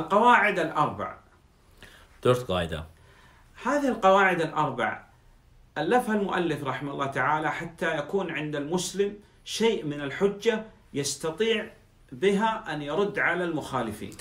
القواعد الأربع دورت قاعدة هذه القواعد الأربع ألفها المؤلف رحمه الله تعالى حتى يكون عند المسلم شيء من الحجة يستطيع بها أن يرد على المخالفين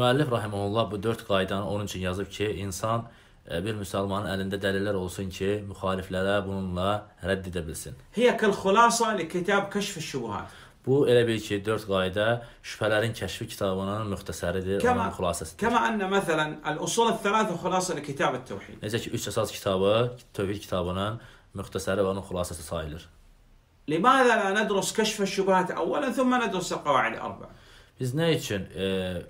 Müəllif rəhməhullah bu 4 qaydanı onun üçün yazıb ki, insan bir müsəlmanın əlində dəlillər olsun ki, müxaliflərə bununla rədd edə bilsin. Hiyə kəl xulasa li kitab kəşf şubuhat. Bu elə bil ki, 4 qayda şübhələrin kəşfi kitabının müxtəsəridir, kəmə, onun xülasəsidir. Kəmə annə məsələn, al-usul al-thalatha xülasə li kitab at-tevhid. Necə ki, 3 əsas kitabı tövhid kitabının müxtəsəri və onun xülasəsi sayılır. لماذا لا ندرس كشف الشبهات اولا ثم ندرس القواعد الاربع؟ Biz nə üçün e,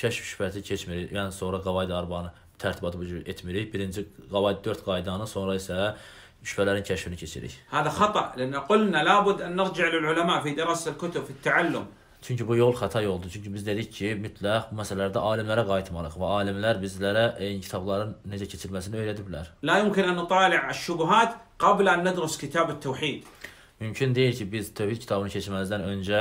kəşf şübhəti keçmirik? Yəni sonra qavaid arbanı tərtibatı bu cür etmirik. Birinci qavaid 4 qaydanı, sonra isə شفلان كشفني كسري هذا خطا لان قلنا لابد ان نرجع للعلماء في دراسه الكتب في التعلم Çünki bu yol xəta yoldur. Çünki biz dedik ki, mütləq bu məsələlərdə alimlərə qayıtmalıq və alimlər bizlərə e, kitabların necə keçirməsini öyrədiblər. La yumkin an nutali' ash-shubuhat qabla an nadrus kitab at-tauhid. Mümkün deyil ki, biz tövhid kitabını keçməzdən öncə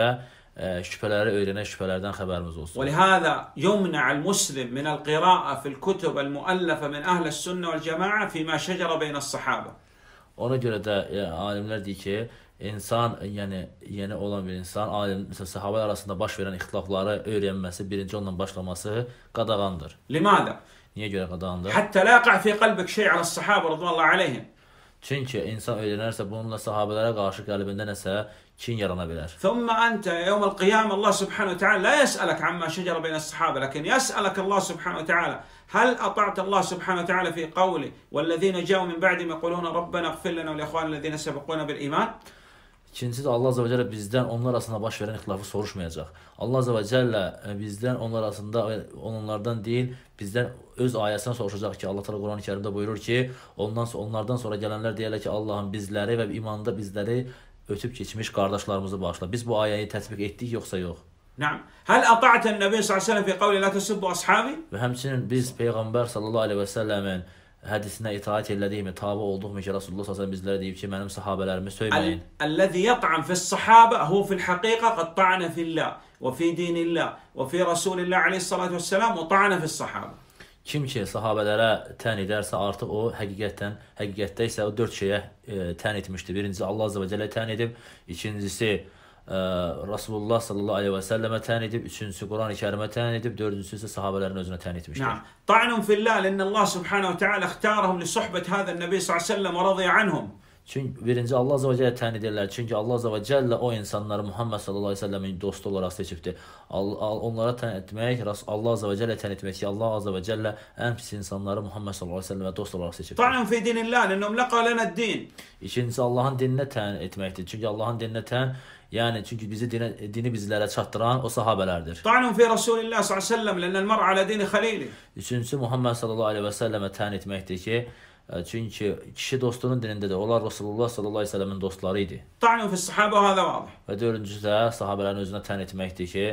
şübhələri öyrənək, şübhələrdən xəbərimiz olsun. ولهذا يمنع المسلم من القراءة في الكتب المؤلفة من أهل السنة والجماعة فيما شجر بين الصحابة. Ona görə də yəni, alimlər deyir ki, insan, yəni yeni olan bir insan alim məsəl səhabələr arasında baş verən ixtilafları öyrənməsi, birinci ondan başlaması qadağandır. Limadə? Niyə görə qadağandır? Hətta laqa fi qalbik şey ala səhabə radiyallahu alayhim. Çünki insan öyrənərsə bununla səhabələrə qarşı qəlbində nəsə kin yarana bilər. Thumma anta yawm al-qiyamah Allah subhanahu wa ta'ala la yas'aluk amma shajara bayna as-sahaba lakin yas'aluk Allah subhanahu wa ta'ala هل أطعت الله سبحانه وتعالى في قوله والذين جاءوا من بعدهم يقولون ربنا اغفر لنا ولإخواننا الذين سبقونا بالإيمان İkincisi də Allah Azəbə Cəllə bizdən onlar arasında baş verən ixtilafı soruşmayacaq. Allah Azəbə Cəllə e, bizdən onlar arasında, e, onlardan deyil, bizdən öz ayəsindən soruşacaq ki, Allah Təala Qurani-Kərimdə buyurur ki, ondan onlardan sonra gələnlər deyirlər ki, Allahım bizləri və imanda bizləri ötüb keçmiş qardaşlarımızı bağışla. Biz bu ayəni tətbiq etdik yoxsa yox? Nعم. Hal ata'ta an-nabi sallallahu alayhi ve sellem fi qawli la tasubbu ashabi? Və həmçinin biz peyğəmbər sallallahu alayhi və səlləmin hədisinə itaat elədikmi, tabe olduqmu ki, Rasulullah sallallahu alayhi bizlərə deyib ki, mənim sahabelərimi söyməyin. Allazi yat'am fi's-sahaba huwa fi al haqiqa qad ta'ana fi Allah wa fi dinillah wa fi rasulillah aleyhi salatu vesselam wa ta'ana fi's-sahaba. Kim ki sahabələrə tən edərsə, artıq o həqiqətən, həqiqətdə isə o dörd şeyə e, tən etmişdir. Birincisi Allah Azza və Cəllə tən edib, ikincisi e, Rasulullah sallallahu aleyhi və səlləmə tən edib, üçüncüsü Quran-ı Kərimə tən edib, dördüncüsü isə sahabələrin özünə tən etmişdir. Naam. Ta'nun fillah, lənə Allah subhanahu wa ta'ala ixtarahum li suhbət həzən nəbi sallallahu aleyhi və səlləm və radiyə anhum. Çünki birinci Allah Azza və Cəllə təyin edirlər. Çünki Allah Azza və Cəllə o insanları Muhammed sallallahu əleyhi və səlləmin dostu olaraq seçibdi. Onlara təyin etmək, Allah Azza və Cəllə təyin etmək ki, Allah Azza və Cəllə ən pis insanları Muhammed sallallahu əleyhi və səlləmə dost olaraq seçibdi. Ta'an fi dinillah, innahum laqa lana din. İkincisi Allahın dininə təyin etməkdir. Çünki Allahın dininə təyin Yəni çünki bizi dinə, dini bizlərə çatdıran o sahabelərdir. Ta'nun fi Rasulillah sallallahu əleyhi və səlləm, lənəl mar'a ala dini xalili. Üçüncüsü Muhammed sallallahu əleyhi və səlləmə təyin etməkdir ki, Çünki kişi dostunun dinində də onlar Rasulullah sallallahu əleyhi və səlləmin dostları idi. Ta'nu fi's-sahabe hada vadih. Və dördüncüsü də sahabələrin özünə tən etməkdir ki,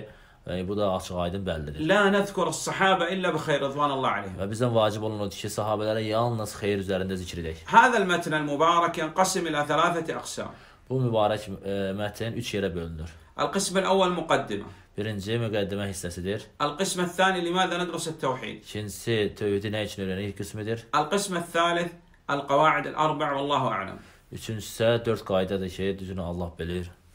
Yəni, bu da açıq-aydın bəllidir. La nəzkur as-sahabə illə bi xeyr ridvanullah alayhim. Və bizdən vacib olunur ki, sahabelərə yalnız xeyir üzərində zikr edək. Hadal mətnəl mübarək yanqasim ilə thalathati aqsam. Bu mübarək e, mətn 3 yerə bölünür. القسم الاول مقدمه برنزيما قاعد هي سدير القسم الثاني لماذا ندرس التوحيد شنسي تويدنايشن القسم دير القسم الثالث القواعد الاربع والله اعلم شنسي دورت قاعده شيء الله بلير